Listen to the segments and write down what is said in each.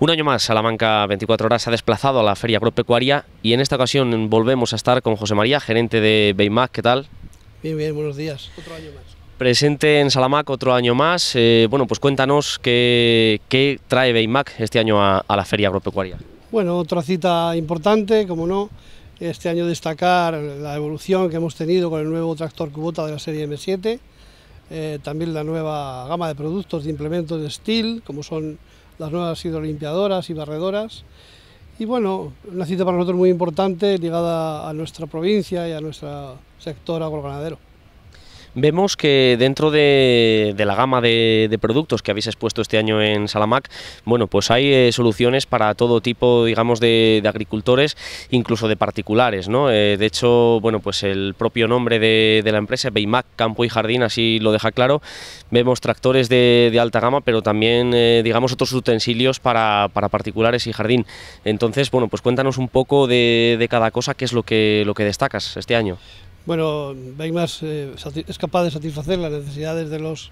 Un año más, Salamanca 24 Horas ha desplazado a la Feria Agropecuaria y en esta ocasión volvemos a estar con José María, gerente de Beymac, ¿Qué tal? Bien, bien, buenos días. Otro año más. Presente en Salamanca otro año más. Eh, bueno, pues cuéntanos qué, trae Beymac este año a, la Feria Agropecuaria. Bueno, otra cita importante, como no. Este año destacar la evolución que hemos tenido con el nuevo tractor cubota de la serie M7, eh, también la nueva gama de productos de implementos de Steel, como son las nuevas limpiadoras y barredoras. Y bueno, una cita para nosotros muy importante ligada a nuestra provincia y a nuestro sector agroganadero vemos que dentro de, la gama de, productos que habéis expuesto este año en Salamac, bueno, pues hay eh, soluciones para todo tipo, digamos, de, agricultores, incluso de particulares, ¿no? Eh, de hecho, bueno, pues el propio nombre de, la empresa, Beimac Campo y Jardín, así lo deja claro. Vemos tractores de, alta gama, pero también, eh, digamos, otros utensilios para, para, particulares y jardín. Entonces, bueno, pues cuéntanos un poco de, cada cosa, qué es lo que, lo que destacas este año bueno, es eh, capaz de satisfacer las necesidades de los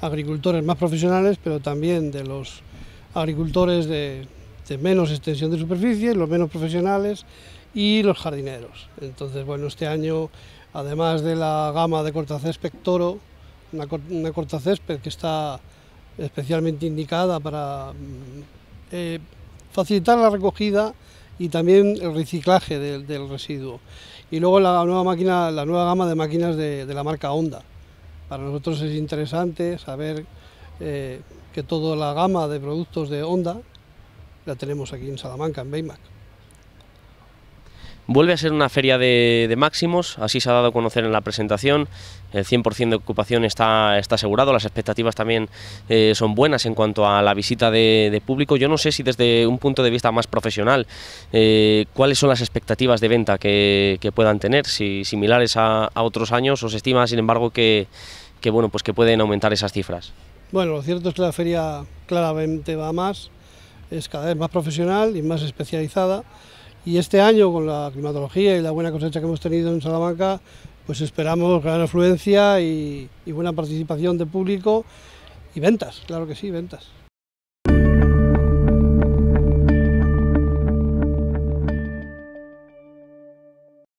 agricultores más profesionales, pero también de los agricultores de, menos extensión de superficie, los menos profesionales y los jardineros. Entonces, bueno, este año, además de la gama de cortacésped toro, una, una cortacésped que está especialmente indicada para mm, eh, facilitar la recogida y también el reciclaje del, residuo. Y luego la nueva máquina, la nueva gama de máquinas de, la marca Honda. Para nosotros es interesante saber eh, que toda la gama de productos de Honda la tenemos aquí en Salamanca, en Baymac. Vuelve a ser una feria de, de, máximos, así se ha dado a conocer en la presentación. El 100% de ocupación está, está asegurado, las expectativas también eh, son buenas en cuanto a la visita de, público. Yo no sé si desde un punto de vista más profesional, eh, cuáles son las expectativas de venta que, puedan tener, si similares a, a, otros años o se estima, sin embargo, que, que, bueno, pues que pueden aumentar esas cifras. Bueno, lo cierto es que la feria claramente va más, es cada vez más profesional y más especializada y este año, con la climatología y la buena cosecha que hemos tenido en Salamanca, pues esperamos gran afluencia y, y buena participación de público y ventas, claro que sí, ventas.